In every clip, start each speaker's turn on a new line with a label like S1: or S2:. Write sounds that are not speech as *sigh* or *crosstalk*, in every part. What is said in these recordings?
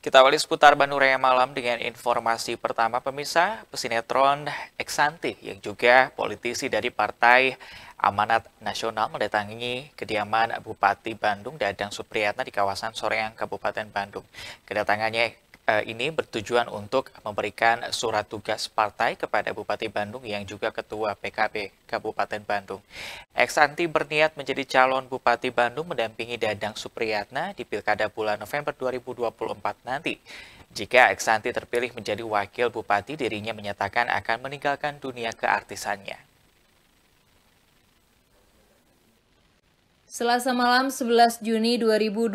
S1: Kita awali seputar Bandung Raya Malam dengan informasi pertama pemirsa pesinetron Eksanti yang juga politisi dari Partai Amanat Nasional mendatangi kediaman Bupati Bandung Dadang Supriyatna di kawasan Soreang Kabupaten Bandung. Kedatangannya Eh, ini bertujuan untuk memberikan surat tugas partai kepada Bupati Bandung yang juga Ketua PKB Kabupaten Bandung. Eksanti berniat menjadi calon Bupati Bandung mendampingi Dadang Supriyatna di Pilkada bulan November 2024 nanti. Jika Eksanti terpilih menjadi wakil bupati, dirinya menyatakan akan meninggalkan dunia keartisannya.
S2: Selasa malam 11 Juni 2024,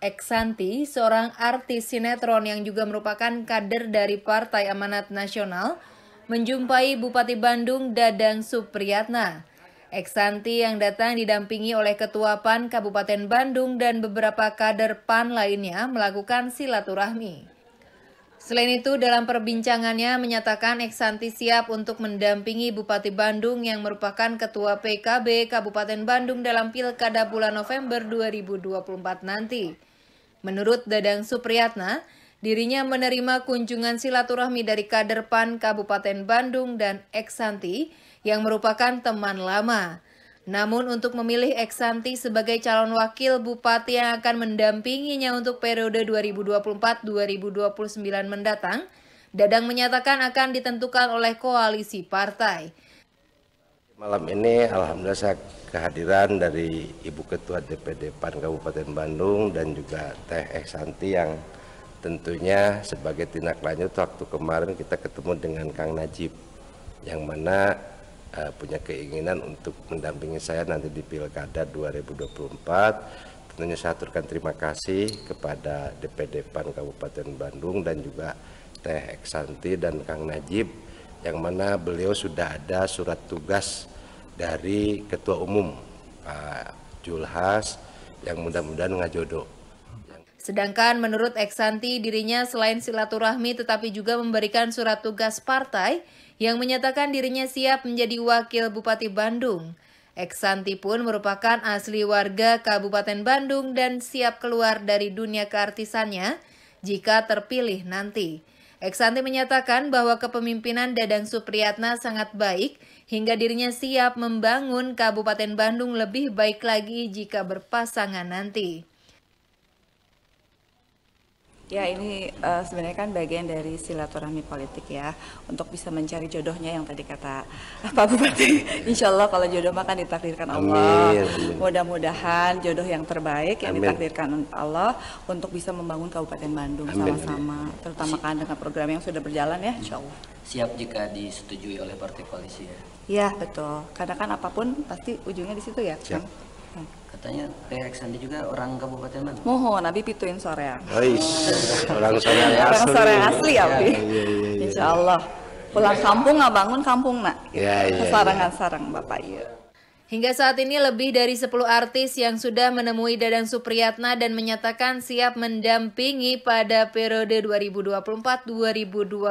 S2: Eksanti, seorang artis sinetron yang juga merupakan kader dari Partai Amanat Nasional, menjumpai Bupati Bandung Dadang Supriyatna. Eksanti yang datang didampingi oleh Ketua PAN Kabupaten Bandung dan beberapa kader PAN lainnya melakukan silaturahmi. Selain itu, dalam perbincangannya menyatakan Eksanti siap untuk mendampingi Bupati Bandung yang merupakan Ketua PKB Kabupaten Bandung dalam Pilkada bulan November 2024 nanti. Menurut Dadang Supriyatna, dirinya menerima kunjungan silaturahmi dari kader PAN Kabupaten Bandung dan Eksanti yang merupakan teman lama. Namun untuk memilih Eksanti sebagai calon wakil bupati yang akan mendampinginya untuk periode 2024-2029 mendatang, Dadang menyatakan akan ditentukan oleh koalisi partai.
S3: Malam ini alhamdulillah saya kehadiran dari Ibu Ketua DPD PAN Kabupaten Bandung dan juga Teh Eksanti yang tentunya sebagai tindak lanjut waktu kemarin kita ketemu dengan Kang Najib yang mana uh, punya keinginan untuk mendampingi saya nanti di Pilkada 2024. Tentunya saya aturkan terima kasih kepada DPD PAN Kabupaten Bandung dan juga Teh Eksanti dan Kang Najib yang mana beliau sudah ada surat tugas dari Ketua Umum Pak Julhas yang mudah-mudahan ngajodoh
S2: Sedangkan menurut Eksanti, dirinya selain silaturahmi tetapi juga memberikan surat tugas partai yang menyatakan dirinya siap menjadi wakil Bupati Bandung. Eksanti pun merupakan asli warga Kabupaten Bandung dan siap keluar dari dunia keartisannya jika terpilih nanti. Eksanti menyatakan bahwa kepemimpinan Dadang Supriyatna sangat baik hingga dirinya siap membangun Kabupaten Bandung lebih baik lagi jika berpasangan nanti. Ya ini uh, sebenarnya kan bagian dari silaturahmi politik ya untuk bisa mencari jodohnya yang tadi kata *laughs* Pak Bupati. Insya Allah kalau jodoh makan ditakdirkan Allah. Mudah-mudahan jodoh yang terbaik yang Amin. ditakdirkan Allah untuk bisa membangun Kabupaten Bandung sama-sama, terutama kan dengan program yang sudah berjalan ya, Insya Allah. Siap jika disetujui oleh partai koalisi ya. Ya betul, karena kan apapun pasti ujungnya di situ ya. Kan? Siap. Hmm. Katanya Pak Sandi juga orang Kabupaten mana? Mohon, Nabi pituin sore. ya.
S3: orang sore asli. Orang sore asli ya, Abi. Ya, ya, ya, ya. Insya
S2: Allah. Pulang kampung nggak bangun kampung nak. Ya, iya, ya, Sarang-sarang Bapak ya. Hingga saat ini lebih dari 10 artis yang sudah menemui Dadang Supriyatna dan menyatakan siap mendampingi pada periode 2024-2029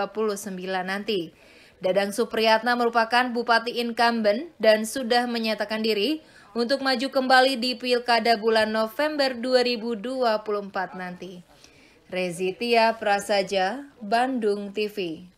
S2: nanti. Dadang Supriyatna merupakan bupati incumbent dan sudah menyatakan diri untuk maju kembali di Pilkada bulan November 2024 nanti. Rezitia Prasaja, Bandung TV.